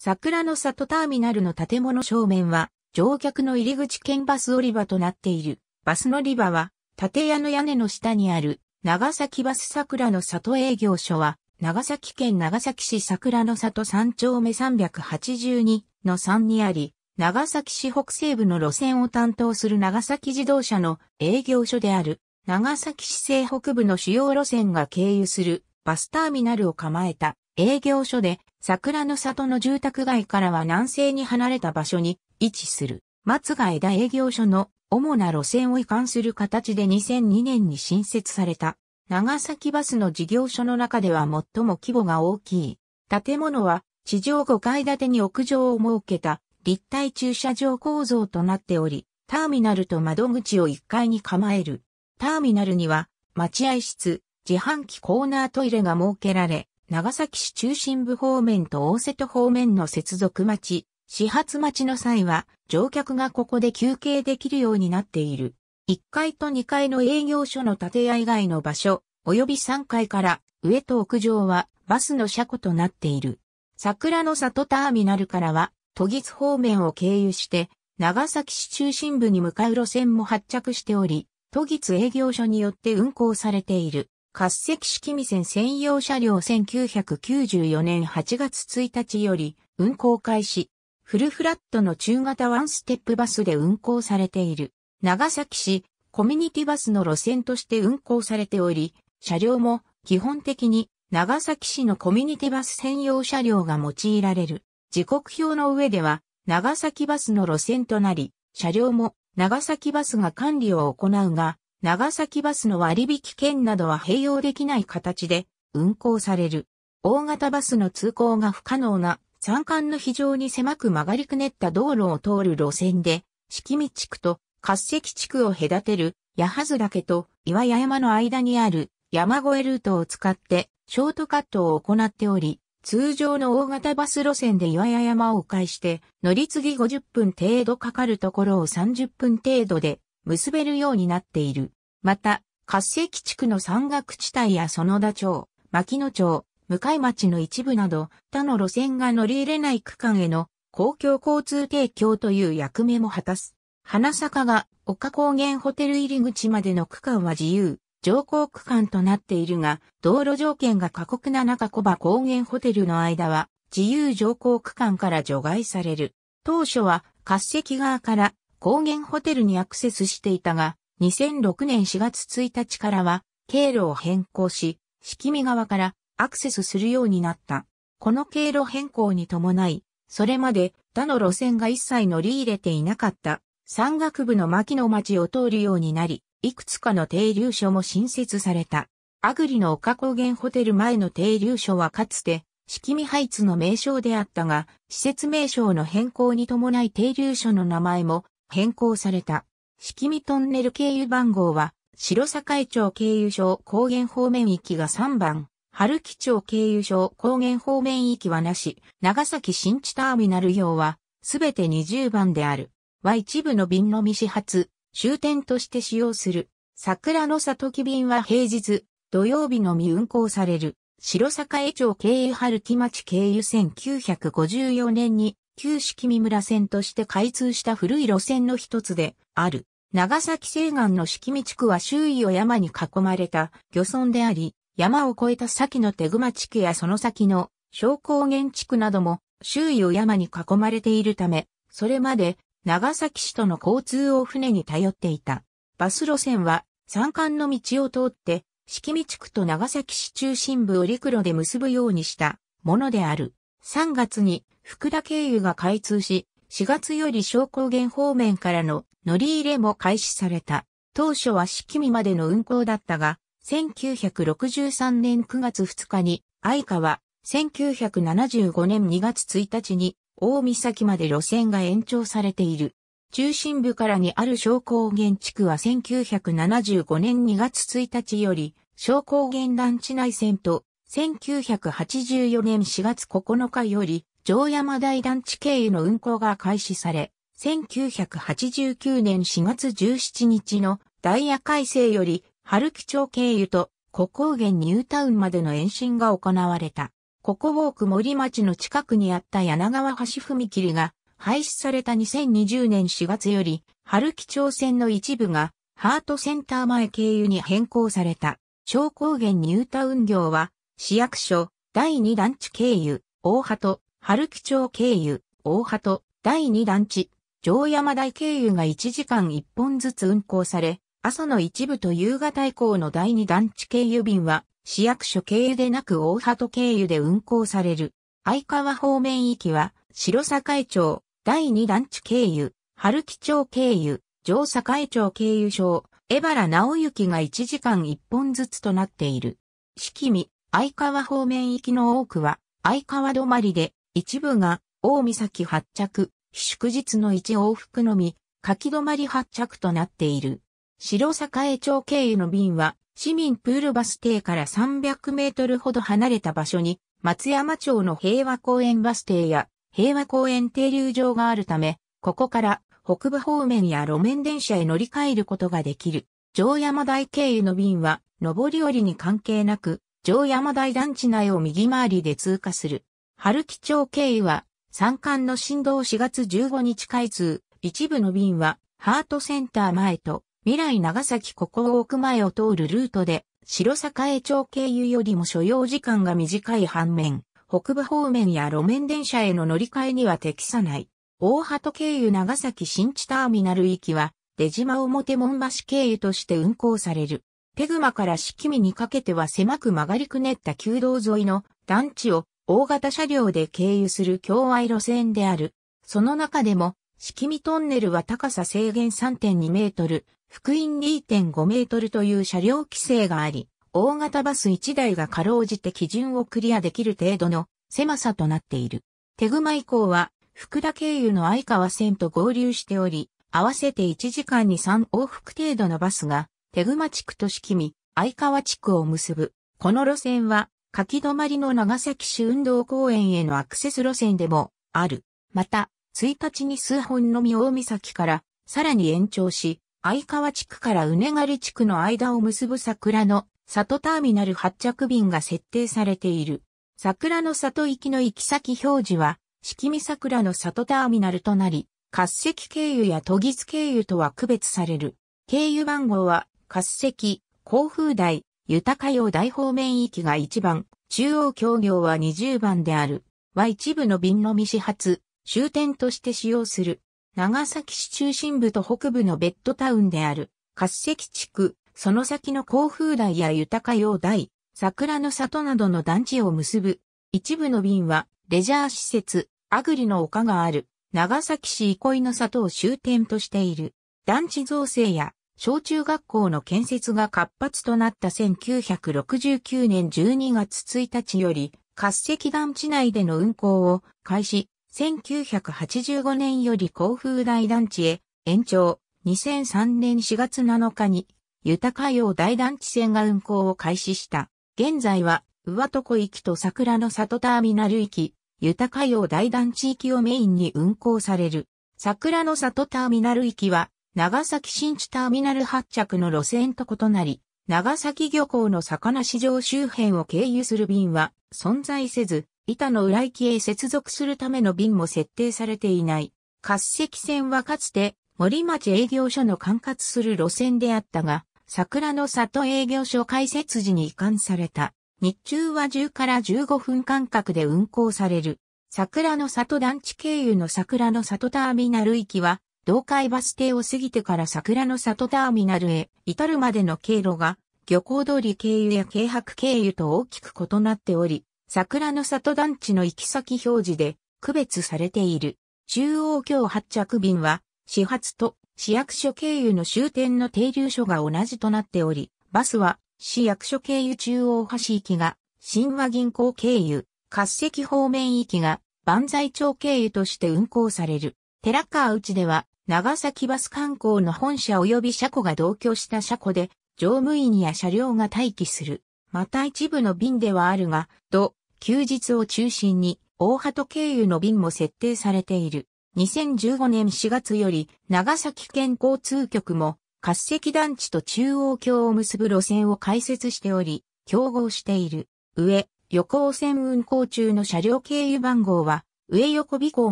桜の里ターミナルの建物正面は、乗客の入り口兼バス降り場となっている。バス乗り場は、建屋の屋根の下にある、長崎バス桜の里営業所は、長崎県長崎市桜の里3丁目382の3にあり、長崎市北西部の路線を担当する長崎自動車の営業所である、長崎市西北部の主要路線が経由するバスターミナルを構えた営業所で、桜の里の住宅街からは南西に離れた場所に位置する松ヶ枝営業所の主な路線を移管する形で2002年に新設された長崎バスの事業所の中では最も規模が大きい。建物は地上5階建てに屋上を設けた立体駐車場構造となっており、ターミナルと窓口を1階に構える。ターミナルには待合室、自販機コーナートイレが設けられ、長崎市中心部方面と大瀬戸方面の接続町、始発待ちの際は、乗客がここで休憩できるようになっている。1階と2階の営業所の建屋以外の場所、及び3階から上と屋上はバスの車庫となっている。桜の里ターミナルからは、都議方面を経由して、長崎市中心部に向かう路線も発着しており、都議営業所によって運行されている。滑石式未線専用車両1994年8月1日より運行開始。フルフラットの中型ワンステップバスで運行されている。長崎市コミュニティバスの路線として運行されており、車両も基本的に長崎市のコミュニティバス専用車両が用いられる。時刻表の上では長崎バスの路線となり、車両も長崎バスが管理を行うが、長崎バスの割引券などは併用できない形で運行される。大型バスの通行が不可能な山間の非常に狭く曲がりくねった道路を通る路線で、敷見地区と滑石地区を隔てる八幡岳と岩屋山の間にある山越えルートを使ってショートカットを行っており、通常の大型バス路線で岩屋山を迂回して乗り継ぎ50分程度かかるところを30分程度で結べるようになっている。また、活性地区の山岳地帯や園田町、牧野町、向井町の一部など、他の路線が乗り入れない区間への公共交通提供という役目も果たす。花坂が丘高原ホテル入り口までの区間は自由、乗降区間となっているが、道路条件が過酷な中小葉高原ホテルの間は、自由乗降区間から除外される。当初は、滑石側から高原ホテルにアクセスしていたが、2006年4月1日からは、経路を変更し、式見側からアクセスするようになった。この経路変更に伴い、それまで他の路線が一切乗り入れていなかった山岳部の牧野町を通るようになり、いくつかの停留所も新設された。アグリの丘高原ホテル前の停留所はかつて、式見ハイツの名称であったが、施設名称の変更に伴い停留所の名前も変更された。季見トンネル経由番号は、白境町経由省高原方面域が3番、春木町経由省高原方面域はなし、長崎新地ターミナル用は、すべて20番である。は一部の便のみ始発、終点として使用する。桜の里木便は平日、土曜日のみ運行される。白江町経由春木町経由1954年に旧式三村線として開通した古い路線の一つである。長崎西岸の敷見地区は周囲を山に囲まれた漁村であり、山を越えた先の手熊地区やその先の小高原地区なども周囲を山に囲まれているため、それまで長崎市との交通を船に頼っていた。バス路線は山間の道を通って、敷見地区と長崎市中心部を陸路で結ぶようにしたものである。3月に福田経由が開通し、4月より小高原方面からの乗り入れも開始された。当初は式見までの運行だったが、1963年9月2日に、愛川、1975年2月1日に、大岬まで路線が延長されている。中心部からにある小高原地区は1975年2月1日より、小高原団地内線と、1984年4月9日より、城山台団地経由の運行が開始され、1989年4月17日のダイヤ改正より、春木町経由と、古高原ニュータウンまでの延伸が行われた。ここウォーク森町の近くにあった柳川橋踏切が廃止された2020年4月より、春木町線の一部がハートセンター前経由に変更された。小高原ニュータウン業は、市役所、第2団地経由、大と春木町経由、大鳩、第2団地、城山台経由が1時間1本ずつ運行され、朝の一部と夕方以降の第2団地経由便は、市役所経由でなく大鳩経由で運行される。相川方面行きは、白境町、第2団地経由、春木町経由、上境町経由省、江原直行が1時間1本ずつとなっている。四季見、相川方面行きの多くは、相川止まりで、一部が大岬発着、祝日の一往復のみ、書き止まり発着となっている。白栄町経由の便は、市民プールバス停から300メートルほど離れた場所に、松山町の平和公園バス停や平和公園停留場があるため、ここから北部方面や路面電車へ乗り換えることができる。城山台経由の便は、上り降りに関係なく、城山台団地内を右回りで通過する。春木町経由は、山間の振動4月15日開通、一部の便は、ハートセンター前と、未来長崎ここ奥前を通るルートで、白江町経由よりも所要時間が短い反面、北部方面や路面電車への乗り換えには適さない。大鳩経由長崎新地ターミナル行きは、出島表門橋経由として運行される。ペグマから四季見にかけては狭く曲がりくねった旧道沿いの団地を大型車両で経由する境外路線である。その中でも、式見トンネルは高さ制限3.2メートル、福音2.5メートルという車両規制があり、大型バス1台がかろうじて基準をクリアできる程度の狭さとなっている。手熊以降は、福田経由の相川線と合流しており、合わせて1時間に3往復程度のバスが、手熊地区と式見、相川地区を結ぶ。この路線は、書き止まりの長崎市運動公園へのアクセス路線でもある。また、1日に数本のみ大岬からさらに延長し、相川地区からうねがり地区の間を結ぶ桜の里ターミナル発着便が設定されている。桜の里行きの行き先表示は、四季見桜の里ターミナルとなり、滑石経由や都議津経由とは区別される。経由番号は、滑石、甲風台、豊洋大方面域が1番、中央協業は20番である。は一部の瓶のみ始発、終点として使用する。長崎市中心部と北部のベッドタウンである、滑石地区、その先の甲風台や豊洋台、桜の里などの団地を結ぶ。一部の便は、レジャー施設、アグリの丘がある、長崎市憩いの里を終点としている。団地造成や小中学校の建設が活発となった1969年12月1日より、活石団地内での運行を開始、1985年より甲府大団地へ延長、2003年4月7日に、豊か洋大団地線が運行を開始した。現在は、上床駅と桜の里ターミナル駅、豊か洋大団地域をメインに運行される。桜の里ターミナルきは長崎新地ターミナル発着の路線と異なり、長崎漁港の魚市場周辺を経由する便は存在せず、板の行きへ接続するための便も設定されていない。滑石線はかつて森町営業所の管轄する路線であったが、桜の里営業所開設時に移管された。日中は10から15分間隔で運行される。桜の里団地経由の桜の里ターミナル行きは、道海バス停を過ぎてから桜の里ターミナルへ至るまでの経路が漁港通り経由や京白経由と大きく異なっており、桜の里団地の行き先表示で区別されている。中央京発着便は始発と市役所経由の終点の停留所が同じとなっており、バスは市役所経由中央橋行きが新和銀行経由、滑石方面行きが万歳町経由として運行される。寺川内では、長崎バス観光の本社及び車庫が同居した車庫で、乗務員や車両が待機する。また一部の便ではあるが、と、休日を中心に、大鳩経由の便も設定されている。2015年4月より、長崎県交通局も、活石団地と中央橋を結ぶ路線を開設しており、競合している。上、横尾線運行中の車両経由番号は、上横尾港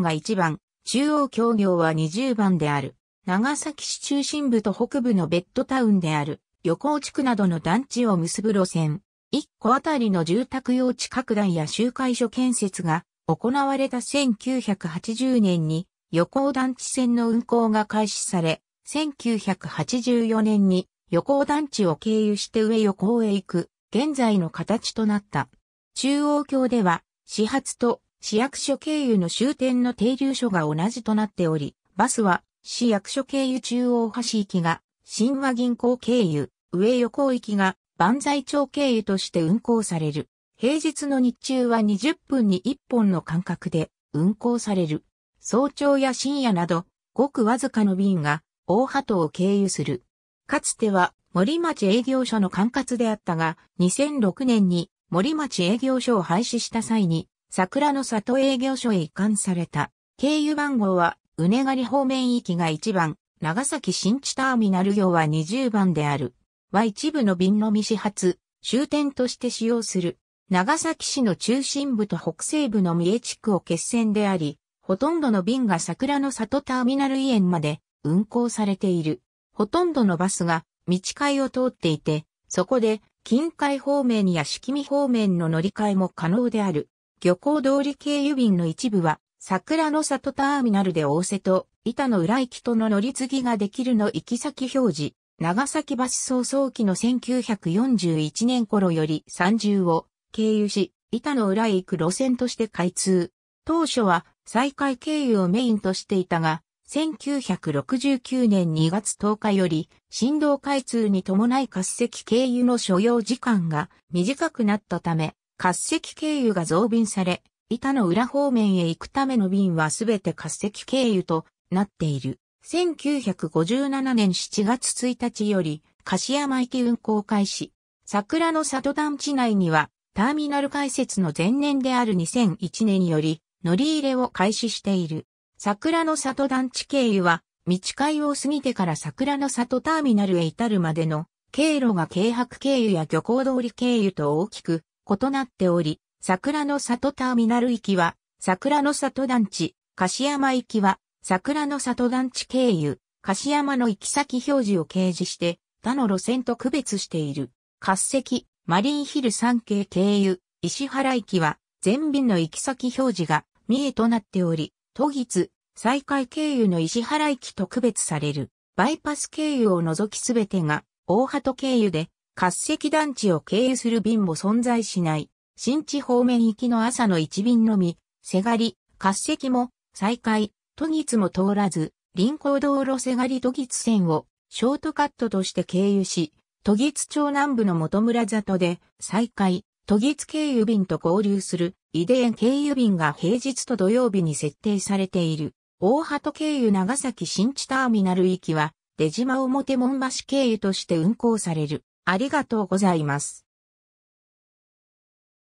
が1番、中央協業は20番である。長崎市中心部と北部のベッドタウンである、旅行地区などの団地を結ぶ路線、1個あたりの住宅用地拡大や集会所建設が行われた1980年に旅行団地線の運行が開始され、1984年に旅行団地を経由して上横へ行く現在の形となった。中央橋では始発と市役所経由の終点の停留所が同じとなっており、バスは市役所経由中央橋行きが、新和銀行経由、上横行きが、万歳町経由として運行される。平日の日中は20分に1本の間隔で運行される。早朝や深夜など、ごくわずかの便が大波鳩を経由する。かつては森町営業所の管轄であったが、2006年に森町営業所を廃止した際に、桜の里営業所へ移管された。経由番号は、うねがり方面行きが1番、長崎新地ターミナル行は20番である。は一部の便のみ始発、終点として使用する。長崎市の中心部と北西部の三重地区を決戦であり、ほとんどの便が桜の里ターミナル医園まで運行されている。ほとんどのバスが道海を通っていて、そこで近海方面や敷見方面の乗り換えも可能である。漁港通り経由便の一部は、桜の里ターミナルで大瀬と、板の裏行きとの乗り継ぎができるの行き先表示、長崎橋早々期の1941年頃より30を経由し、板の裏へ行く路線として開通。当初は再開経由をメインとしていたが、1969年2月10日より、振動開通に伴い滑石経由の所要時間が短くなったため、滑石経由が増便され、板の裏方面へ行くための便はすべて滑石経由となっている。1957年7月1日より、柏山行き運行開始。桜の里団地内には、ターミナル開設の前年である2001年より、乗り入れを開始している。桜の里団地経由は、道会を過ぎてから桜の里ターミナルへ至るまでの、経路が軽白経由や漁港通り経由と大きく異なっており、桜の里ターミナル行きは、桜の里団地、柏山行きは、桜の里団地経由、柏山の行き先表示を掲示して、他の路線と区別している。滑石、マリンヒル山系経由、石原駅は、全便の行き先表示が、三重となっており、都津、再開経由の石原駅と区別される。バイパス経由を除きすべてが、大鳩経由で、滑石団地を経由する便も存在しない。新地方面行きの朝の一便のみ、せがり、滑石も、再開、都議津も通らず、臨港道路せがり都議津線を、ショートカットとして経由し、都議津町南部の元村里で、再開、都議津経由便と合流する、出伝経由便が平日と土曜日に設定されている。大鳩経由長崎新地ターミナル行きは、出島表門橋経由として運行される。ありがとうございます。